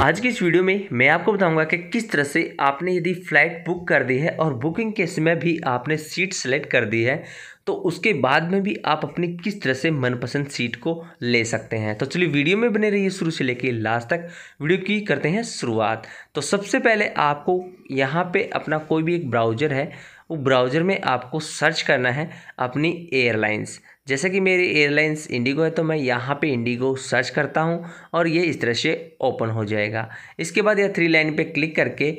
आज की इस वीडियो में मैं आपको बताऊंगा कि किस तरह से आपने यदि फ़्लाइट बुक कर दी है और बुकिंग के समय भी आपने सीट सेलेक्ट कर दी है तो उसके बाद में भी आप अपनी किस तरह से मनपसंद सीट को ले सकते हैं तो चलिए वीडियो में बने रहिए शुरू से लेके लास्ट तक वीडियो की करते हैं शुरुआत तो सबसे पहले आपको यहाँ पे अपना कोई भी एक ब्राउज़र है वो ब्राउज़र में आपको सर्च करना है अपनी एयरलाइंस जैसे कि मेरी एयरलाइंस इंडिगो है तो मैं यहाँ पे इंडिगो सर्च करता हूँ और ये इस तरह से ओपन हो जाएगा इसके बाद यह थ्री लाइन पे क्लिक करके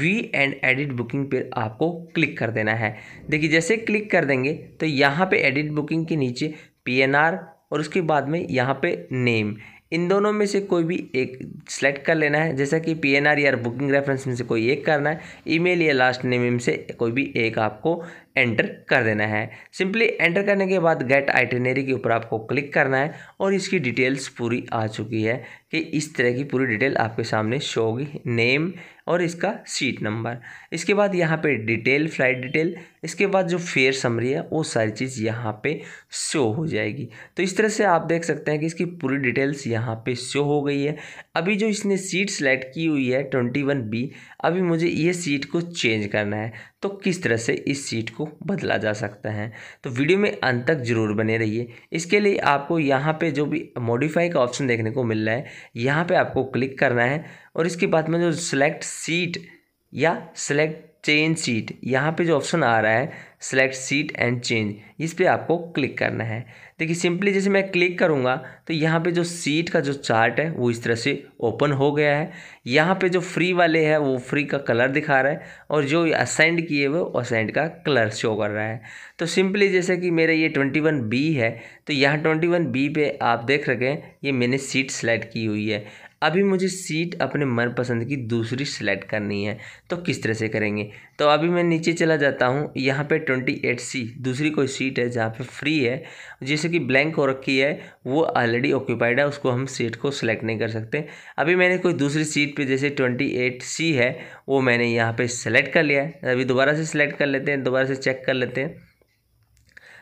वी एंड एडिट बुकिंग पर आपको क्लिक कर देना है देखिए जैसे क्लिक कर देंगे तो यहाँ पे एडिट बुकिंग के नीचे पी और उसके बाद में यहाँ पे नेम इन दोनों में से कोई भी एक सेलेक्ट कर लेना है जैसा कि पी या बुकिंग रेफरेंस में से कोई एक करना है ईमेल या लास्ट नेम में से कोई भी एक आपको एंटर कर देना है सिंपली एंटर करने के बाद गेट आइटेनरी के ऊपर आपको क्लिक करना है और इसकी डिटेल्स पूरी आ चुकी है कि इस तरह की पूरी डिटेल आपके सामने शो होगी नेम और इसका सीट नंबर इसके बाद यहाँ पे डिटेल फ्लाइट डिटेल इसके बाद जो फेयर समरी है वो सारी चीज़ यहाँ पे शो हो जाएगी तो इस तरह से आप देख सकते हैं कि इसकी पूरी डिटेल्स यहाँ पे शो हो गई है अभी जो इसने सीट सेलेक्ट की हुई है ट्वेंटी वन बी अभी मुझे ये सीट को चेंज करना है तो किस तरह से इस सीट को बदला जा सकता है तो वीडियो में अंत तक ज़रूर बने रहिए इसके लिए आपको यहाँ पे जो भी मॉडिफाई का ऑप्शन देखने को मिल रहा है यहाँ पे आपको क्लिक करना है और इसके बाद में जो सिलेक्ट सीट या सिलेक्ट चेंज सीट यहाँ पे जो ऑप्शन आ रहा है सेलेक्ट सीट एंड चेंज इस पर आपको क्लिक करना है देखिए सिंपली जैसे मैं क्लिक करूँगा तो यहाँ पे जो सीट का जो चार्ट है वो इस तरह से ओपन हो गया है यहाँ पे जो फ्री वाले हैं वो फ्री का कलर दिखा रहा है और जो असेंड किए हुए असेंड का कलर शो कर रहा है तो सिंपली जैसे कि मेरा ये ट्वेंटी वन बी है तो यहाँ ट्वेंटी वन बी पे आप देख रखें ये मैंने सीट सेलेक्ट की हुई है अभी मुझे सीट अपने मनपसंद की दूसरी सेलेक्ट करनी है तो किस तरह से करेंगे तो अभी मैं नीचे चला जाता हूँ यहाँ पे ट्वेंटी एट सी दूसरी कोई सीट है जहाँ पे फ्री है जैसे कि ब्लैंक हो रखी है वो ऑलरेडी ऑक्यूपाइड है उसको हम सीट को सिलेक्ट नहीं कर सकते अभी मैंने कोई दूसरी सीट पे जैसे ट्वेंटी एट सी है वो मैंने यहाँ पर सेलेक्ट कर लिया है अभी दोबारा से सिलेक्ट कर लेते हैं दोबारा से चेक कर लेते हैं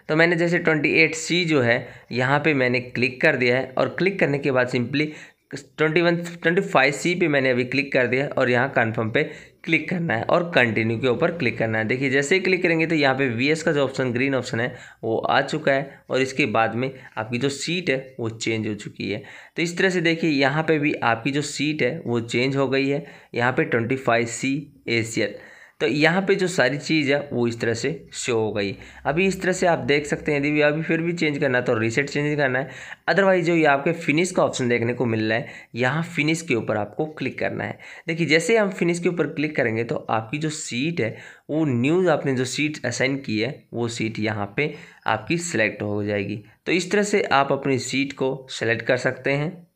तो मैंने जैसे ट्वेंटी एट सी जो है यहाँ पे मैंने क्लिक कर दिया है और क्लिक करने के बाद simply twenty one twenty five C पे मैंने अभी क्लिक कर दिया और यहाँ कन्फर्म पे क्लिक करना है और कंटिन्यू के ऊपर क्लिक करना है देखिए जैसे ही क्लिक करेंगे तो यहाँ पे वी का जो ऑप्शन ग्रीन ऑप्शन है वो आ चुका है और इसके बाद में आपकी जो सीट है वो चेंज हो चुकी है तो इस तरह से देखिए यहाँ पे भी आपकी जो सीट है वो चेंज हो गई है यहाँ पे ट्वेंटी फाइव सी एशियल तो यहाँ पे जो सारी चीज़ है वो इस तरह से शो हो गई अभी इस तरह से आप देख सकते हैं यदि अभी फिर भी चेंज करना है तो रीसेट चेंज करना है अदरवाइज जो ये आपके फिनिश का ऑप्शन देखने को मिल रहा है यहाँ फिनिश के ऊपर आपको क्लिक करना है देखिए जैसे हम फिनिश के ऊपर क्लिक करेंगे तो आपकी जो सीट है वो न्यूज़ आपने जो सीट असाइन की है वो सीट यहाँ पर आपकी सेलेक्ट हो जाएगी तो इस तरह से आप अपनी सीट को सेलेक्ट कर सकते हैं